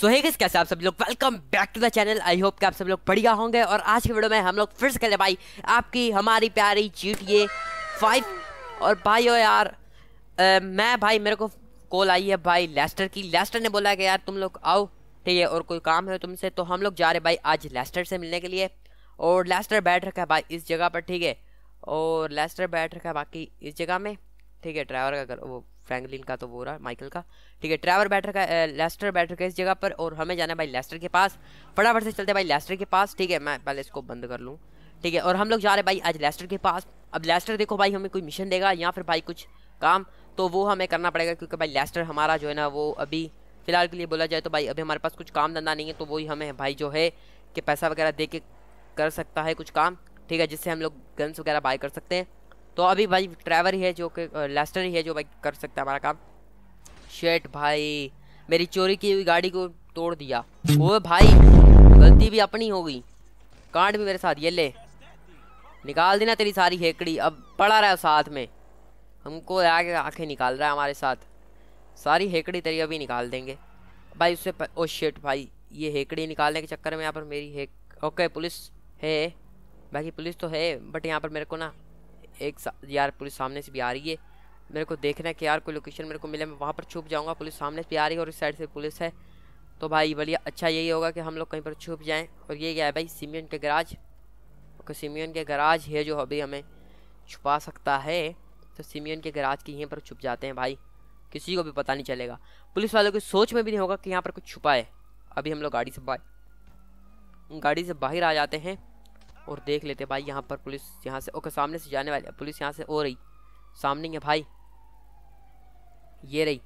सो है कैसे आप सब लोग welcome back to the channel I hope कि आप सब लोग बढ़िया होंगे और आज की वीडियो में हम लोग फिर से करें भाई आपकी हमारी प्यारी जी टी फाइव और भाई ओ यार आ, मैं भाई मेरे को कॉल आई है भाई लेस्टर की लेस्टर ने बोला कि यार तुम लोग आओ ठीक है और कोई काम है तुमसे तो हम लोग जा रहे भाई आज लेस्टर से मिलने के लिए और लेस्टर बैठ रखा है भाई इस जगह पर ठीक है और लेस्टर बैठ रखा है बाकी इस जगह में ठीक है ट्रैवर का वो फ्रैंकलिन का तो वो रहा माइकल का ठीक है ट्रैवर बैटर का लेस्टर बैटर का इस जगह पर और हमें जाना है भाई लेस्टर के पास फटाफट से चलते हैं भाई लेस्टर के पास ठीक है मैं पहले इसको बंद कर लूँ ठीक है और हम लोग जा रहे हैं भाई आज लेस्टर के पास अब लेस्टर देखो भाई हमें कोई मिशन देगा या फिर भाई कुछ काम तो वो हमें करना पड़ेगा क्योंकि भाई लेस्टर हमारा जो है ना वो अभी फ़िलहाल के लिए बोला जाए तो भाई अभी हमारे पास कुछ काम धंधा नहीं है तो वही हमें भाई जो है कि पैसा वगैरह दे के कर सकता है कुछ काम ठीक है जिससे हम लोग गन्स वगैरह बाय कर सकते हैं तो अभी भाई ट्रैवर ही है जो कि लेस्टर ही है जो भाई कर सकता है हमारा काम शेट भाई मेरी चोरी की हुई गाड़ी को तोड़ दिया वो भाई गलती भी अपनी हो गई कांड भी मेरे साथ ये ले निकाल देना तेरी सारी हेकड़ी अब पड़ा रहा साथ में हमको आगे आँखें निकाल रहा है हमारे साथ सारी हेकड़ी तेरी अभी निकाल देंगे भाई उससे प... ओ शेट भाई ये हेकड़ी निकालने के चक्कर में यहाँ पर मेरी हेक ओके पुलिस है बाकी पुलिस तो है बट यहाँ पर मेरे को ना एक यार पुलिस सामने से भी आ रही है मेरे को देखना है कि यार कोई लोकेशन मेरे को मिले मैं वहाँ पर छुप जाऊँगा पुलिस सामने से भी आ रही है और इस साइड से पुलिस है तो भाई बढ़िया अच्छा यही होगा कि हम लोग कहीं पर छुप जाएँ और ये क्या है भाई सीमियन के गराज ओके सीमियन के गराज है जो अभी हमें छुपा सकता है तो सीमियन के गराज के यहीं पर छुप जाते हैं भाई किसी को भी पता नहीं चलेगा पुलिस वालों की सोच में भी नहीं होगा कि यहाँ पर कुछ छुपा है अभी हम लोग गाड़ी से बाहर गाड़ी से बाहर आ जाते हैं और देख लेते भाई यहाँ पर पुलिस यहाँ से ओके सामने से जाने वाली पुलिस यहाँ से हो रही सामने है भाई ये रही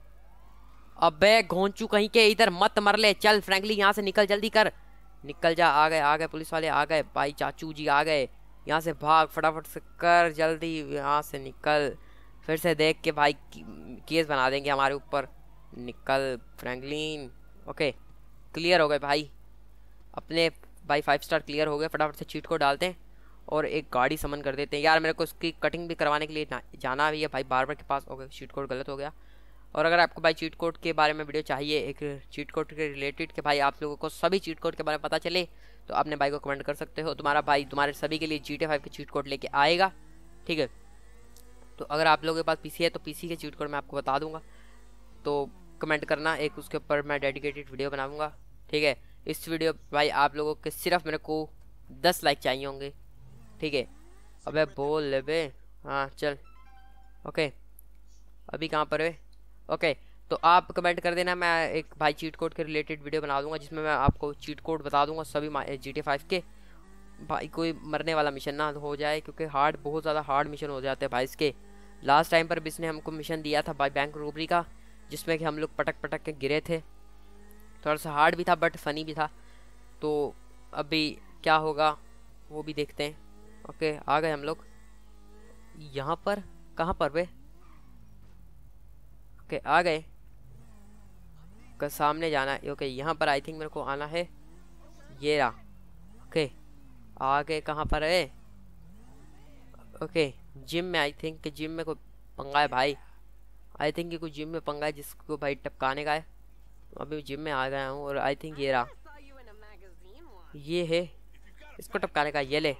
अबे घोंचू कहीं के इधर मत मर ले चल फ्रैंकली यहाँ से निकल जल्दी कर निकल जा आ गए आ गए पुलिस वाले आ गए भाई चाचू जी आ गए यहाँ से भाग फटाफट से कर जल्दी यहाँ से निकल फिर से देख के भाई केस बना देंगे हमारे ऊपर निकल फ्रैंकलिन ओके क्लियर हो गए भाई अपने भाई फाइव स्टार क्लियर हो गए फटाफट से चीट को डालते हैं और एक गाड़ी समन कर देते हैं यार मेरे को उसकी कटिंग भी करवाने के लिए जाना भी है भाई बार बार के पास ओके चीट कोड गलत हो गया और अगर आपको भाई चीट कोड के बारे में वीडियो चाहिए एक चीट कोड के रिलेटेड के भाई आप लोगों को सभी चीट कोड के बारे में पता चले तो अपने भाई को कमेंट कर सकते हो तुम्हारा भाई तुम्हारे सभी के लिए जी टी फाइव के चीट कोड लेके आएगा ठीक है तो अगर आप लोगों के पास पी है तो पी के चीट कोड मैं आपको बता दूंगा तो कमेंट करना एक उसके ऊपर मैं डेडिकेटेड वीडियो बनाऊँगा ठीक है इस वीडियो भाई आप लोगों के सिर्फ मेरे को दस लाइक चाहिए होंगे ठीक है अबे बोल ले बे हाँ चल ओके अभी कहाँ पर है ओके तो आप कमेंट कर देना मैं एक भाई चीट कोड के रिलेटेड वीडियो बना दूंगा जिसमें मैं आपको चीट कोड बता दूंगा सभी जी टी फाइव के भाई कोई मरने वाला मिशन ना हो जाए क्योंकि हार्ड बहुत ज़्यादा हार्ड मिशन हो जाते हैं भाई इसके लास्ट टाइम पर भी इसने हमको मिशन दिया था भाई बैंक रूबरी का जिसमें कि हम लोग पटक पटक के गिरे थे थोड़ा सा हार्ड भी था बट फनी भी था तो अभी क्या होगा वो भी देखते हैं ओके आ गए हम लोग यहाँ पर कहाँ पर वे ओके आ गए का सामने जाना है ओके यहाँ पर आई थिंक मेरे को आना है ये रहा ओके गए कहाँ पर है ओके जिम में आई थिंक कि जिम में कोई पंगा है भाई आई थिंक कि कोई जिम में पंगा है जिसको भाई टपकाने का है अभी जिम में आ गया हूँ और आई थिंक ये रहा ये है इसको टपकाने का ये ले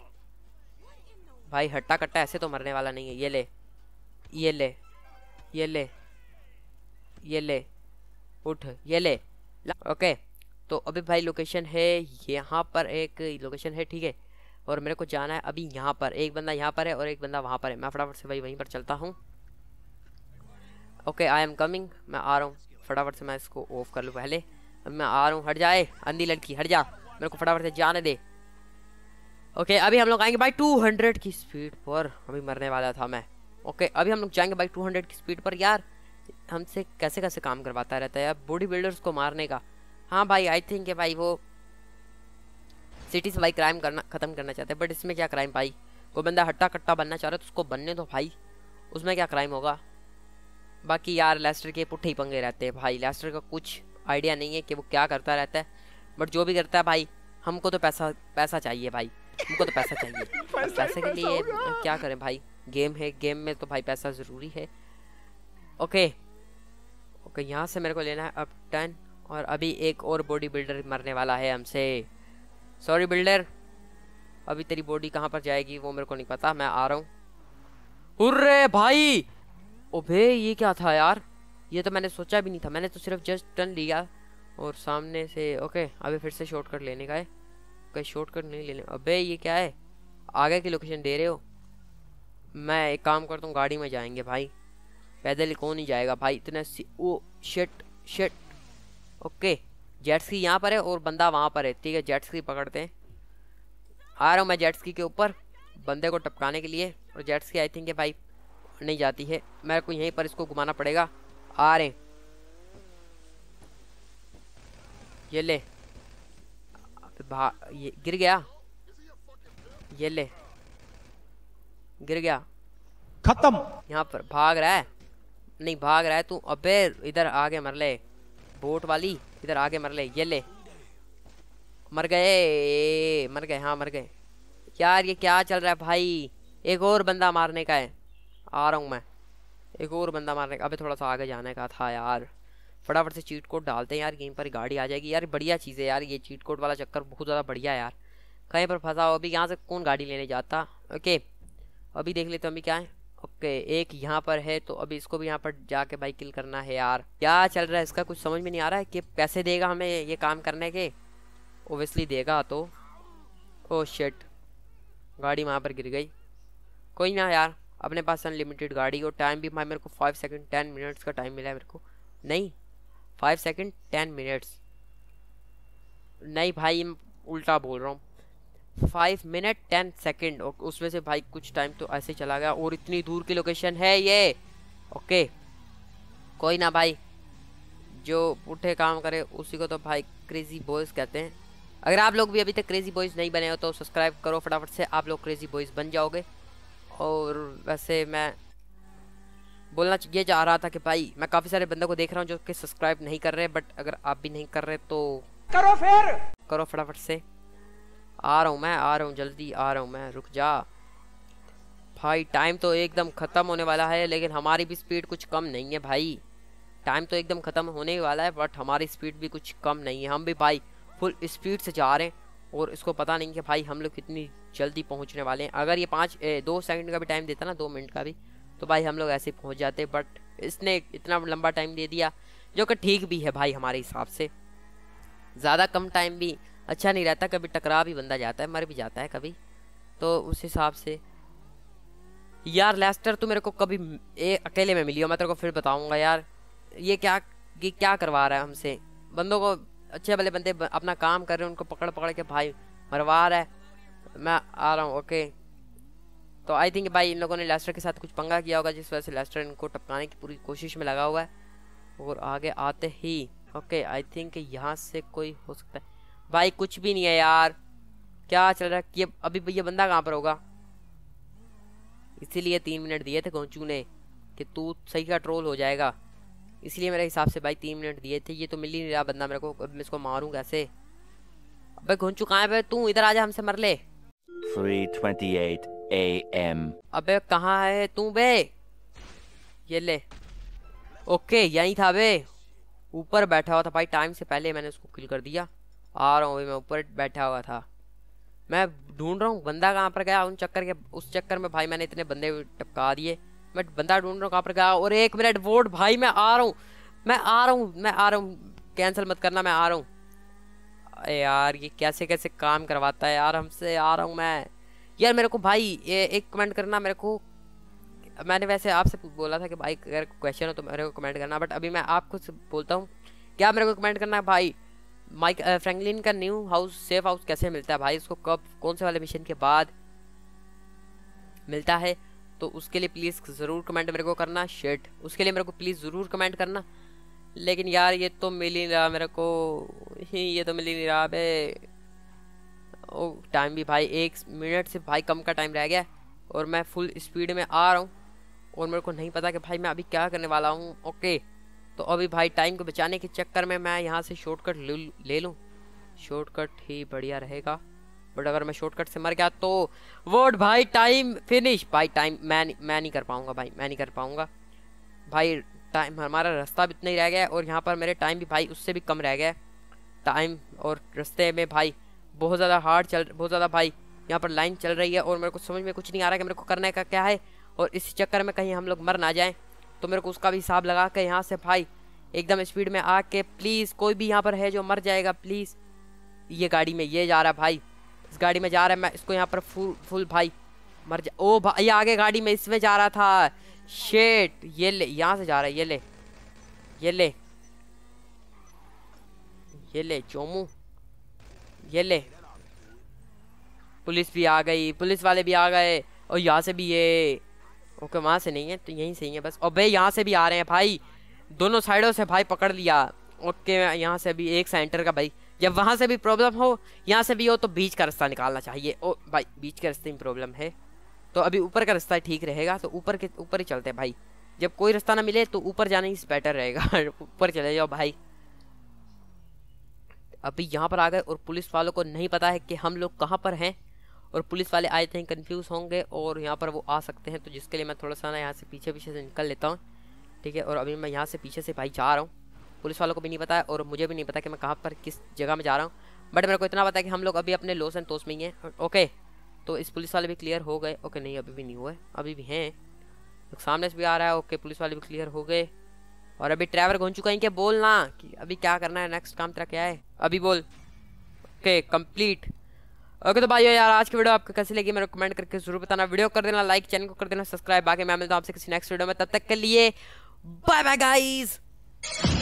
भाई हट्टा कट्टा ऐसे तो मरने वाला नहीं है ये ले ये ले ये ले ये ले उठ ये ले ओके तो अभी भाई लोकेशन है यहाँ पर एक लोकेशन है ठीक है और मेरे को जाना है अभी यहाँ पर एक बंदा यहाँ पर है और एक बंदा वहाँ पर है मैं फटाफट से भाई वहीं पर चलता हूँ ओके आई एम कमिंग मैं आ रहा हूँ फटाफट से मैं इसको ऑफ कर लूँ पहले अब मैं आ रहा हूँ हट जाए अंधी लड़की हट जा मेरे को फटाफट से जाने दे ओके अभी हम लोग आएंगे भाई 200 की स्पीड पर अभी मरने वाला था मैं ओके अभी हम लोग जाएंगे भाई 200 की स्पीड पर यार हमसे कैसे कैसे काम करवाता रहता है यार बॉडी बिल्डर्स को मारने का हाँ भाई आई थिंक भाई वो सिटी से भाई क्राइम करना ख़त्म करना चाहते हैं बट इसमें क्या क्राइम भाई कोई बंदा हट्टा कट्टा बनना चाह रहा है तो उसको बनने दो भाई उसमें क्या क्राइम होगा बाकी यार लेस्टर के पुट्ठे ही पंगे रहते हैं भाई लेस्टर का कुछ आइडिया नहीं है कि वो क्या करता रहता है बट जो भी करता है भाई हमको तो पैसा पैसा चाहिए भाई हमको तो पैसा चाहिए पैसे के लिए क्या करें भाई गेम है गेम में तो भाई पैसा ज़रूरी है ओके ओके यहाँ से मेरे को लेना है अब टन और अभी एक और बॉडी बिल्डर मरने वाला है हमसे सॉरी बिल्डर अभी तेरी बॉडी कहाँ पर जाएगी वो मेरे को नहीं पता मैं आ रहा हूँ उर्रे भाई ओबे ये क्या था यार ये तो मैंने सोचा भी नहीं था मैंने तो सिर्फ जस्ट टर्न लिया और सामने से ओके अभी फिर से शॉर्ट कट लेने का है कहीं शॉर्ट कट नहीं लेने अबे ये क्या है आगे की लोकेशन दे रहे हो मैं एक काम करता हूँ गाड़ी में जाएंगे भाई पैदल कौन ही जाएगा भाई इतने oh shit shit okay jets की यहाँ पर है और बंदा वहाँ पर है ठीक है जेट्स की पकड़ते हैं आ रहा हूँ मैं जेट्स की के ऊपर बंदे को टपकाने के लिए और जेट्स की आई थिंक है भाई नहीं जाती है मेरे को यहीं पर इसको घुमाना पड़ेगा आ रहे ये ले ये गिर गया ये ले गिर गया खत्म यहाँ पर भाग रहा है नहीं भाग रहा है तू अबे इधर आगे मर ले बोट वाली इधर आगे मर ले ये ले मर गए मर गए हाँ मर गए यार ये क्या चल रहा है भाई एक और बंदा मारने का है आ रहा हूँ मैं एक और बंदा मारने का अभी थोड़ा सा आगे जाने का था यार फटाफट से चीट कोड डालते हैं यार गेम पर गाड़ी आ जाएगी यार बढ़िया चीज़ है यार ये चीट कोड वाला चक्कर बहुत ज़्यादा बढ़िया है यार कहीं पर फंसा हो अभी यहाँ से कौन गाड़ी लेने जाता ओके अभी देख लेते हैं अभी क्या है ओके एक यहाँ पर है तो अभी इसको भी यहाँ पर जाके भाई किल करना है यार क्या चल रहा है इसका कुछ समझ में नहीं आ रहा है कि पैसे देगा हमें ये काम करने के ओबियसली देगा तो ओ oh शेट गाड़ी वहाँ पर गिर गई कोई ना यार अपने पास अनलिमिटेड गाड़ी और टाइम भी भाई मेरे को फाइव सेकेंड टेन मिनट्स का टाइम मिला है मेरे को नहीं फाइव सेकेंड टेन मिनट्स नहीं भाई उल्टा बोल रहा हूँ फाइव मिनट टेन सेकेंड और उसमें से भाई कुछ टाइम तो ऐसे चला गया और इतनी दूर की लोकेशन है ये ओके कोई ना भाई जो उठे काम करे उसी को तो भाई क्रेजी बॉयज़ कहते हैं अगर आप लोग भी अभी तक क्रेजी बॉयज़ नहीं बने हो तो सब्सक्राइब करो फटाफट से आप लोग क्रेजी बॉयज़ बन जाओगे और वैसे मैं बोलना ये जा रहा था कि भाई मैं काफ़ी सारे बंदों को देख रहा हूँ जो कि सब्सक्राइब नहीं कर रहे बट अगर आप भी नहीं कर रहे तो करो फिर करो फटाफट से आ रहा हूँ मैं आ रहा हूँ जल्दी आ रहा हूँ मैं रुक जा भाई टाइम तो एकदम ख़त्म होने वाला है लेकिन हमारी भी स्पीड कुछ कम नहीं है भाई टाइम तो एकदम ख़त्म होने वाला है बट हमारी स्पीड भी कुछ कम नहीं है हम भी भाई फुल स्पीड से जा रहे हैं और इसको पता नहीं कि भाई हम लोग कितनी जल्दी पहुंचने वाले हैं अगर ये पाँच दो सेकंड का भी टाइम देता ना दो मिनट का भी तो भाई हम लोग ऐसे ही पहुँच जाते बट इसने इतना लंबा टाइम दे दिया जो कि ठीक भी है भाई हमारे हिसाब से ज़्यादा कम टाइम भी अच्छा नहीं रहता कभी टकरा भी बंदा जाता है मर भी जाता है कभी तो उस हिसाब से यार लेस्टर तो मेरे को कभी ए, अकेले में मिली हो मैं तेरे को फिर बताऊँगा यार ये क्या ये क्या करवा रहा है हमसे बंदों को अच्छे भले बंदे अपना काम कर रहे हैं उनको पकड़ पकड़ के भाई मरवा रहा है मैं आ रहा हूँ ओके तो आई थिंक भाई इन लोगों ने लेस्टर के साथ कुछ पंगा किया होगा जिस वजह से लेस्टर इनको टपकाने की पूरी कोशिश में लगा हुआ है और आगे आते ही ओके आई थिंक यहाँ से कोई हो सकता है भाई कुछ भी नहीं है यार क्या चल रहा है ये अभी ये बंदा कहाँ पर होगा इसीलिए तीन मिनट दिए थे गोंचू ने कि तू सही का ट्रोल हो जाएगा इसलिए मेरे हिसाब से भाई तीन मिनट दिए थे ये तो मिल ही नहीं रहा बंदा मेरे को अब मैं इसको मारूँ कैसे भाई घुंचू कहाँ पर भाई तू इधर आ जा हमसे मर ले 3:28 a.m. अबे कहाँ है तू बे ये ले ओके यहीं था बे ऊपर बैठा हुआ था भाई टाइम से पहले मैंने उसको किल कर दिया आ रहा हूँ भाई मैं ऊपर बैठा हुआ था मैं ढूंढ रहा हूँ बंदा कहाँ पर गया उन चक्कर के उस चक्कर में भाई मैंने इतने बंदे टपका दिए मैं बंदा ढूंढ रहा हूँ कहाँ पर गया और एक मिनट वोट भाई मैं आ रहा हूँ मैं आ रहा हूँ मैं आ रहा हूँ कैंसिल मत करना मैं आ रहा हूँ यार ये कैसे कैसे काम करवाता है यार हमसे आ रहा हूँ मैं यार मेरे को भाई ये एक कमेंट करना मेरे को मैंने वैसे आपसे बोला था कि भाई अगर क्वेश्चन हो तो मेरे को कमेंट करना बट अभी मैं आपको बोलता हूँ क्या मेरे को कमेंट करना है भाई माइक फ्रैंकलिन का न्यू हाउस सेफ हाउस कैसे मिलता है भाई उसको कब कौन से वाले मिशन के बाद मिलता है तो उसके लिए प्लीज़ ज़रूर कमेंट मेरे को करना शेट उसके लिए मेरे को प्लीज़ ज़रूर कमेंट करना लेकिन यार ये तो मिल ही नहीं रहा मेरे को ये तो मिल ही नहीं रहा अबे ओ टाइम भी भाई एक मिनट से भाई कम का टाइम रह गया और मैं फुल स्पीड में आ रहा हूँ और मेरे को नहीं पता कि भाई मैं अभी क्या करने वाला हूँ ओके तो अभी भाई टाइम को बचाने के चक्कर में मैं यहाँ से शॉर्टकट ले, ले लूँ शॉर्टकट ही बढ़िया रहेगा बट अगर मैं शॉर्टकट से मर गया तो वोट भाई टाइम फिनिश भाई टाइम मैं मैं नहीं कर पाऊँगा भाई मैं नहीं कर पाऊँगा भाई टाइम हमारा रास्ता भी इतना ही रह गया और यहाँ पर मेरे टाइम भी भाई उससे भी कम रह गया टाइम और रास्ते में भाई बहुत ज़्यादा हार्ड चल बहुत ज़्यादा भाई यहाँ पर लाइन चल रही है और मेरे को समझ में कुछ नहीं आ रहा कि मेरे को करने का क्या है और इस चक्कर में कहीं हम लोग मर ना जाएँ तो मेरे को उसका भी हिसाब लगा के यहाँ से भाई एकदम स्पीड में आके प्लीज़ कोई भी यहाँ पर है जो मर जाएगा प्लीज़ ये गाड़ी में ये जा रहा है भाई इस गाड़ी में जा रहा है मैं इसको यहाँ पर फुल फुल भाई मर जा ओ भाई आगे गाड़ी में इसमें जा रहा था शेट ये ले यहाँ से जा रहा है ये ले ये ले ये ले चोमू ये ले पुलिस भी आ गई पुलिस वाले भी आ गए और यहाँ से भी ये ओके वहाँ से नहीं है तो यहीं से ही है बस और भाई यहाँ से भी आ रहे हैं भाई दोनों साइडों से भाई पकड़ लिया ओके यहाँ से भी एक सेंटर का भाई जब वहाँ से भी प्रॉब्लम हो यहाँ से भी हो तो बीच का रास्ता निकालना चाहिए ओ भाई बीच के रास्ते में प्रॉब्लम है तो अभी ऊपर का रास्ता ठीक रहेगा तो ऊपर के ऊपर ही चलते हैं भाई जब कोई रास्ता ना मिले तो ऊपर जाना ही बेटर रहेगा ऊपर चले जाओ भाई अभी यहाँ पर आ गए और पुलिस वालों को नहीं पता है कि हम लोग कहाँ पर हैं और पुलिस वाले आए थे कंफ्यूज होंगे और यहाँ पर वो आ सकते हैं तो जिसके लिए मैं थोड़ा सा ना यहाँ से पीछे पीछे से निकल लेता हूँ ठीक है और अभी मैं यहाँ से पीछे से भाई जा रहा हूँ पुलिस वालों को भी नहीं पता है और मुझे भी नहीं पता कि मैं कहाँ पर किस जगह में जा रहा हूँ बट मेरे को इतना पता है कि हम लोग अभी अपने लोस एंड तोस में ही हैं ओके तो इस पुलिस वाले भी क्लियर हो गए ओके नहीं अभी भी नहीं हुए अभी भी हैं सामने से भी आ रहा है ओके पुलिस वाले भी क्लियर हो गए और अभी ड्राइवर घूम चुका है क्या बोल ना कि अभी क्या करना है नेक्स्ट काम तेरा क्या है अभी बोल ओके कंप्लीट ओके तो भाई यार आज की वीडियो आपको कैसी लगी मेरे कमेंट करके जरूर बताना वीडियो कर देना लाइक चैनल को कर देना सब्सक्राइब बाकी मैं मिलता हूँ आपसे किसी नेक्स्ट वीडियो में तब तक के लिए बाय बाय गाइज़